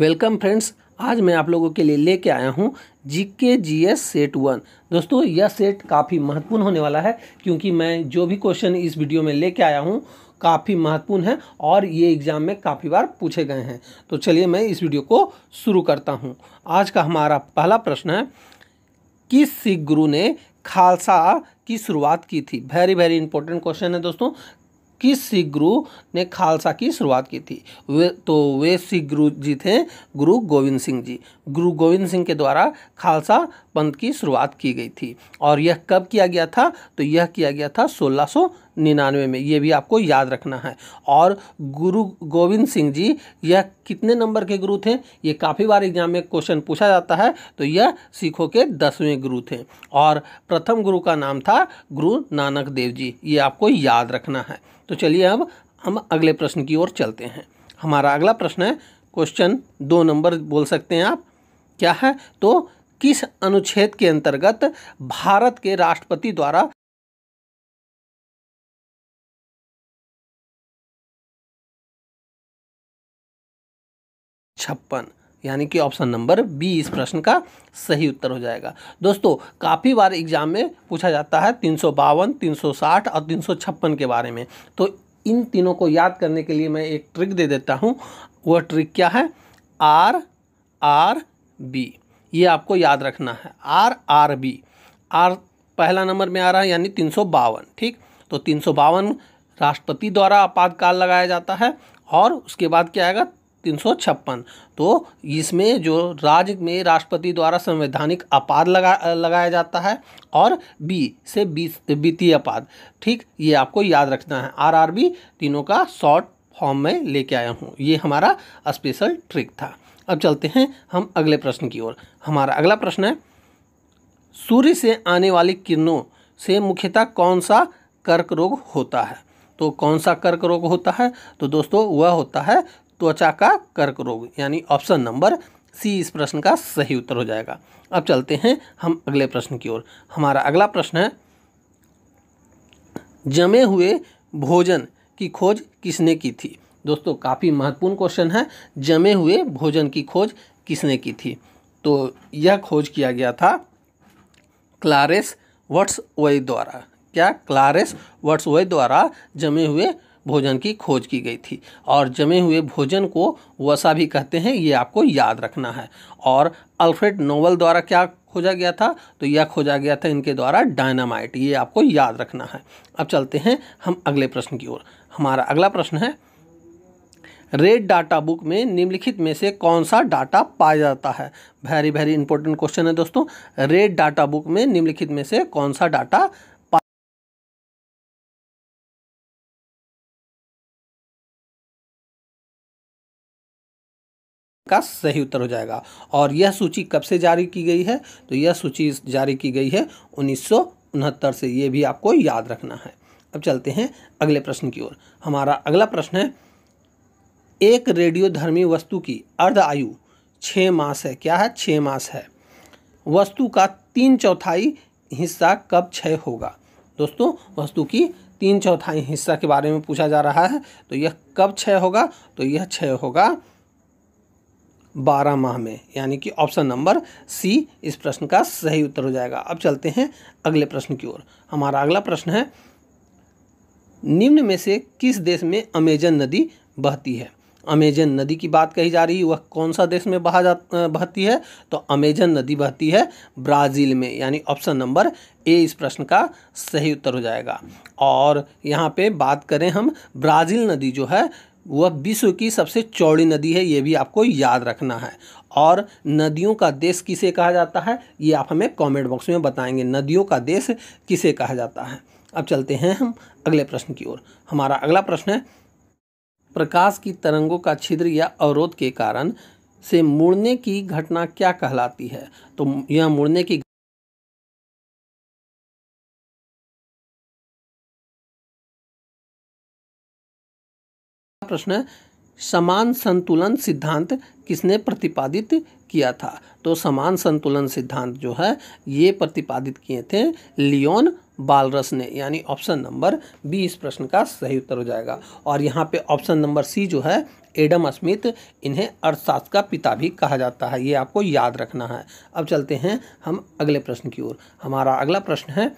welcome friends आज मैं आप लोगों के लिए लेके आया हूँ जीके जीएस सेट वन दोस्तों यह सेट काफ़ी महत्वपूर्ण होने वाला है क्योंकि मैं जो भी क्वेश्चन इस वीडियो में लेके आया हूँ काफ़ी महत्वपूर्ण है और ये एग्ज़ाम में काफ़ी बार पूछे गए हैं तो चलिए मैं इस वीडियो को शुरू करता हूँ आज का हमारा पहला प्रश्न है किस सिख गुरु ने खालसा की शुरुआत की थी वेरी वेरी इंपॉर्टेंट क्वेश्चन है दोस्तों किस सिख गुरु ने खालसा की शुरुआत की थी वे तो वे सिख गुरु जी थे गुरु गोविंद सिंह जी गुरु गोविंद सिंह के द्वारा खालसा पंथ की शुरुआत की गई थी और यह कब किया गया था तो यह किया गया था सोलह निन्यानवे में ये भी आपको याद रखना है और गुरु गोविंद सिंह जी यह कितने नंबर के गुरु थे ये काफ़ी बार एग्जाम में क्वेश्चन पूछा जाता है तो यह सिखों के दसवें गुरु थे और प्रथम गुरु का नाम था गुरु नानक देव जी ये आपको याद रखना है तो चलिए अब हम अगले प्रश्न की ओर चलते हैं हमारा अगला प्रश्न है क्वेश्चन दो नंबर बोल सकते हैं आप क्या है तो किस अनुच्छेद के अंतर्गत भारत के राष्ट्रपति द्वारा छप्पन यानी कि ऑप्शन नंबर बी इस प्रश्न का सही उत्तर हो जाएगा दोस्तों काफ़ी बार एग्जाम में पूछा जाता है तीन सौ बावन तीन सौ साठ और तीन सौ छप्पन के बारे में तो इन तीनों को याद करने के लिए मैं एक ट्रिक दे देता हूँ वह ट्रिक क्या है आर आर बी ये आपको याद रखना है आर आर बी आर पहला नंबर में आ रहा है यानी तीन सौ बावन ठीक तो तीन सौ बावन राष्ट्रपति द्वारा आपातकाल लगाया जाता है और उसके बाद क्या आएगा तीन सौ छप्पन तो इसमें जो राज्य में राष्ट्रपति द्वारा संवैधानिक अपाध लगा लगाया जाता है और बी से वित्तीय अपाध ठीक ये आपको याद रखना है आरआरबी तीनों का शॉर्ट फॉर्म में लेके आया हूँ ये हमारा स्पेशल ट्रिक था अब चलते हैं हम अगले प्रश्न की ओर हमारा अगला प्रश्न है सूर्य से आने वाली किरणों से मुख्यतः कौन सा कर्क रोग होता है तो कौन सा कर्क रोग होता है तो दोस्तों वह होता है त्वचा का कर्क रोग यानी ऑप्शन नंबर सी इस प्रश्न का सही उत्तर हो जाएगा अब चलते हैं हम अगले प्रश्न की ओर हमारा अगला प्रश्न है जमे हुए भोजन की खोज किसने की थी दोस्तों काफ़ी महत्वपूर्ण क्वेश्चन है जमे हुए भोजन की खोज किसने की थी तो यह खोज किया गया था क्लारेस वट्स वे द्वारा क्या क्लारेस वट्स वे द्वारा जमे हुए भोजन की खोज की गई थी और जमे हुए भोजन को वसा भी कहते हैं ये आपको याद रखना है और अल्फ्रेड नोवल द्वारा क्या खोजा गया था तो यह खोजा गया था इनके द्वारा डायनामाइट ये आपको याद रखना है अब चलते हैं हम अगले प्रश्न की ओर हमारा अगला प्रश्न है रेड डाटा बुक में निम्नलिखित में से कौन सा डाटा पाया जाता है वेरी वेरी इंपॉर्टेंट क्वेश्चन है दोस्तों रेड डाटा बुक में निम्नलिखित में से कौन सा डाटा इसका सही उत्तर हो जाएगा और यह सूची कब से जारी की गई है तो यह सूची जारी की गई है उन्नीस से ये भी आपको याद रखना है अब चलते हैं अगले प्रश्न की ओर हमारा अगला प्रश्न है एक रेडियोधर्मी वस्तु की अर्ध आयु छः मास है क्या है छः मास है वस्तु का तीन चौथाई हिस्सा कब क्षय होगा दोस्तों वस्तु की तीन चौथाई हिस्सा के बारे में पूछा जा रहा है तो यह कब क्षय होगा तो यह क्षय होगा बारह माह में यानी कि ऑप्शन नंबर सी इस प्रश्न का सही उत्तर हो जाएगा अब चलते हैं अगले प्रश्न की ओर हमारा अगला प्रश्न है निम्न में से किस देश में अमेजन नदी बहती है अमेजन नदी की बात कही जा रही है वह कौन सा देश में बहा जा बहती है तो अमेजन नदी बहती है ब्राज़ील में यानी ऑप्शन नंबर ए इस प्रश्न का सही उत्तर हो जाएगा और यहाँ पे बात करें हम ब्राज़ील नदी जो है वह विश्व की सबसे चौड़ी नदी है ये भी आपको याद रखना है और नदियों का देश किसे कहा जाता है ये आप हमें कमेंट बॉक्स में बताएंगे नदियों का देश किसे कहा जाता है अब चलते हैं हम अगले प्रश्न की ओर हमारा अगला प्रश्न है प्रकाश की तरंगों का छिद्र या अवरोध के कारण से मुड़ने की घटना क्या कहलाती है तो यह मुड़ने की प्रश्न समान संतुलन सिद्धांत किसने प्रतिपादित किया था तो समान संतुलन सिद्धांत जो है ये प्रतिपादित किए थे लियोन बालरस ने यानी ऑप्शन नंबर बी इस प्रश्न का सही उत्तर हो जाएगा और यहाँ पे ऑप्शन नंबर सी जो है एडम स्मिथ इन्हें अर्थशास्त्र का पिता भी कहा जाता है ये आपको याद रखना है अब चलते हैं हम अगले प्रश्न की ओर हमारा अगला प्रश्न है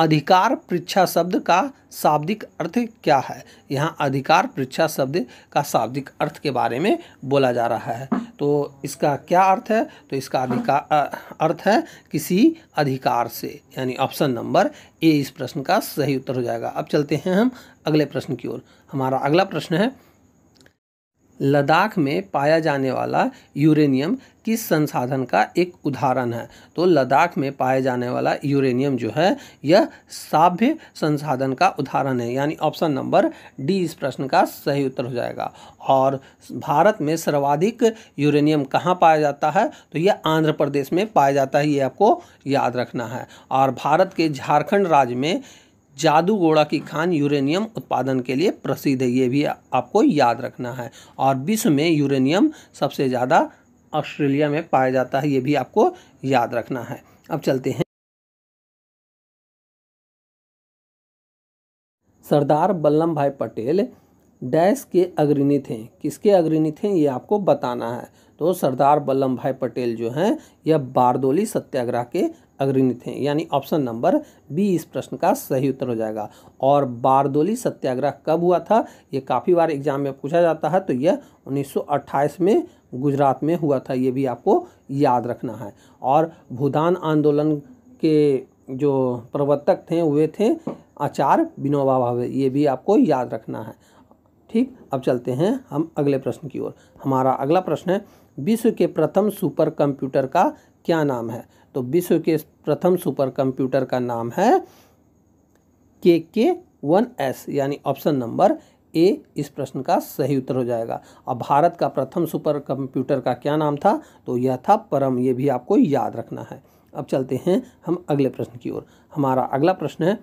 अधिकार पृच्छा शब्द का शाब्दिक अर्थ क्या है यहाँ अधिकार पृच्छा शब्द का शाब्दिक अर्थ के बारे में बोला जा रहा है तो इसका क्या अर्थ है तो इसका अधिकार अर्थ है किसी अधिकार से यानी ऑप्शन नंबर ए इस प्रश्न का सही उत्तर हो जाएगा अब चलते हैं हम अगले प्रश्न की ओर हमारा अगला प्रश्न है लद्दाख में पाया जाने वाला यूरेनियम किस संसाधन का एक उदाहरण है तो लद्दाख में पाया जाने वाला यूरेनियम जो है यह साभ्य संसाधन का उदाहरण है यानी ऑप्शन नंबर डी इस प्रश्न का सही उत्तर हो जाएगा और भारत में सर्वाधिक यूरेनियम कहाँ पाया जाता है तो यह आंध्र प्रदेश में पाया जाता है ये आपको याद रखना है और भारत के झारखंड राज्य में जादू घोड़ा की खान यूरेनियम उत्पादन के लिए प्रसिद्ध है ये भी आपको याद रखना है और विश्व में यूरेनियम सबसे ज़्यादा ऑस्ट्रेलिया में पाया जाता है ये भी आपको याद रखना है अब चलते हैं सरदार वल्लभ भाई पटेल डैश के अग्रणी थे किसके अग्रणी थे ये आपको बताना है तो सरदार वल्लभ भाई पटेल जो हैं यह बारदोली सत्याग्रह के अग्रणी थे यानी ऑप्शन नंबर बी इस प्रश्न का सही उत्तर हो जाएगा और बारदोली सत्याग्रह कब हुआ था ये काफ़ी बार एग्जाम में पूछा जाता है तो यह 1928 में गुजरात में हुआ था ये भी आपको याद रखना है और भूदान आंदोलन के जो प्रवर्तक थे वे थे आचार्य विनोबा भावे ये भी आपको याद रखना है ठीक अब चलते हैं हम अगले प्रश्न की ओर हमारा अगला प्रश्न है विश्व के प्रथम सुपर कंप्यूटर का क्या नाम है तो विश्व के प्रथम सुपर कंप्यूटर का नाम है के के वन एस यानी ऑप्शन नंबर ए इस प्रश्न का सही उत्तर हो जाएगा अब भारत का प्रथम सुपर कंप्यूटर का क्या नाम था तो यह था परम ये भी आपको याद रखना है अब चलते हैं हम अगले प्रश्न की ओर हमारा अगला प्रश्न है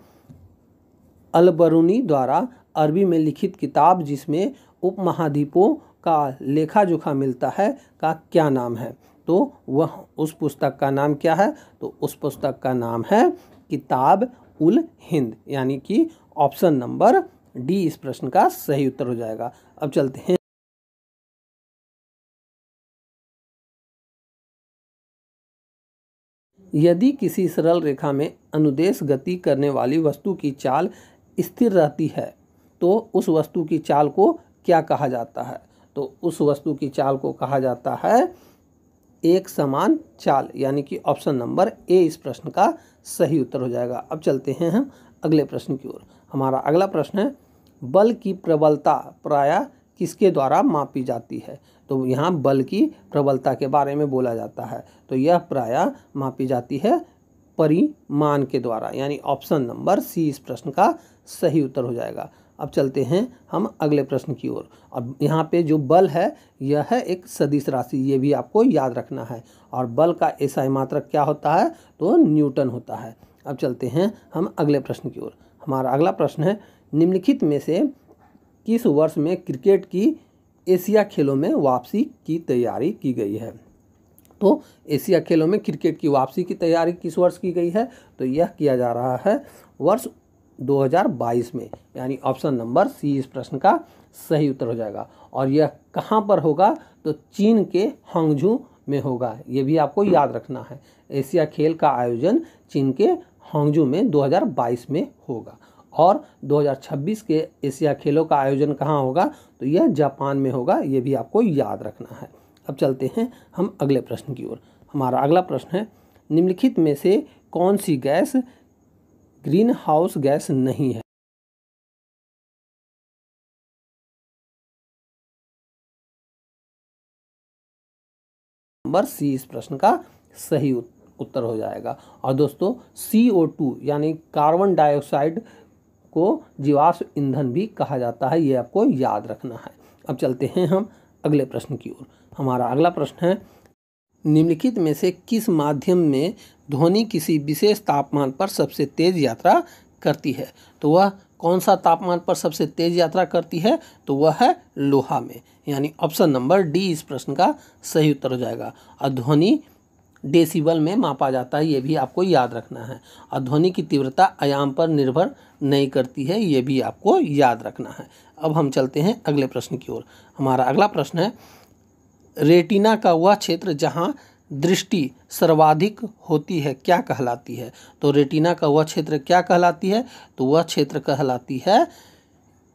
अलबरूनी द्वारा अरबी में लिखित किताब जिसमें उपमहाद्वीपों का लेखा जोखा मिलता है का क्या नाम है तो वह उस पुस्तक का नाम क्या है तो उस पुस्तक का नाम है किताब उल हिंद यानी कि ऑप्शन नंबर डी इस प्रश्न का सही उत्तर हो जाएगा अब चलते हैं यदि किसी सरल रेखा में अनुदेश गति करने वाली वस्तु की चाल स्थिर रहती है तो उस वस्तु की चाल को क्या कहा जाता है तो उस वस्तु की चाल को कहा जाता है एक समान चाल यानी कि ऑप्शन नंबर ए इस प्रश्न का सही उत्तर हो जाएगा अब चलते हैं हम अगले प्रश्न की ओर हमारा अगला प्रश्न है बल की प्रबलता प्राय किसके द्वारा मापी जाती है तो यहाँ बल की प्रबलता के बारे में बोला जाता है तो यह प्राय मापी जाती है परिमाण के द्वारा यानी ऑप्शन नंबर सी इस प्रश्न का सही उत्तर हो जाएगा अब चलते हैं हम अगले प्रश्न की ओर और यहाँ पे जो बल है यह है एक सदिश राशि ये भी आपको याद रखना है और बल का एसआई मात्रक क्या होता है तो न्यूटन होता है अब चलते हैं हम अगले प्रश्न की ओर हमारा अगला प्रश्न है निम्नलिखित में से किस वर्ष में क्रिकेट की एशिया खेलों में वापसी की तैयारी की गई है तो एशिया खेलों में क्रिकेट की वापसी की तैयारी किस वर्ष की गई है तो यह किया जा रहा है वर्ष 2022 में यानी ऑप्शन नंबर सी इस प्रश्न का सही उत्तर हो जाएगा और यह कहाँ पर होगा तो चीन के हांगझू में होगा ये भी आपको याद रखना है एशिया खेल का आयोजन चीन के हांगझू में 2022 में होगा और 2026 के एशिया खेलों का आयोजन कहाँ होगा तो यह जापान में होगा ये भी आपको याद रखना है अब चलते हैं हम अगले प्रश्न की ओर हमारा अगला प्रश्न है निम्नलिखित में से कौन सी गैस ग्रीन हाउस गैस नहीं है नंबर सी इस प्रश्न का सही उत्तर हो जाएगा और दोस्तों सी ओ टू यानी कार्बन डाइऑक्साइड को जीवाश्म ईंधन भी कहा जाता है ये आपको याद रखना है अब चलते हैं हम अगले प्रश्न की ओर हमारा अगला प्रश्न है निम्नलिखित में से किस माध्यम में ध्वनि किसी विशेष तापमान पर सबसे तेज यात्रा करती है तो वह कौन सा तापमान पर सबसे तेज यात्रा करती है तो वह है लोहा में यानी ऑप्शन नंबर डी इस प्रश्न का सही उत्तर हो जाएगा और ध्वनि डेसिबल में मापा जाता है ये भी आपको याद रखना है और ध्वनि की तीव्रता आयाम पर निर्भर नहीं करती है ये भी आपको याद रखना है अब हम चलते हैं अगले प्रश्न की ओर हमारा अगला प्रश्न है रेटिना का वह क्षेत्र जहाँ दृष्टि सर्वाधिक होती है क्या कहलाती है तो रेटिना का वह क्षेत्र क्या कहलाती है तो वह क्षेत्र कहलाती है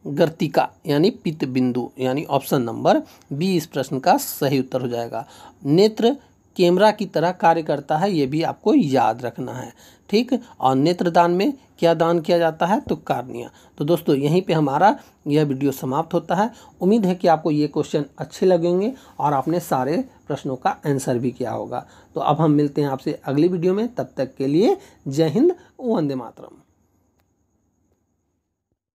गर्तिका यानी पित्त बिंदु यानी ऑप्शन नंबर बी इस प्रश्न का सही उत्तर हो जाएगा नेत्र कैमरा की तरह कार्य करता है ये भी आपको याद रखना है ठीक और नेत्रदान में क्या दान किया जाता है तो कार्निया तो दोस्तों यहीं पे हमारा यह वीडियो समाप्त होता है उम्मीद है कि आपको ये क्वेश्चन अच्छे लगेंगे और आपने सारे प्रश्नों का आंसर भी किया होगा तो अब हम मिलते हैं आपसे अगली वीडियो में तब तक के लिए जय हिंद वंदे मातरम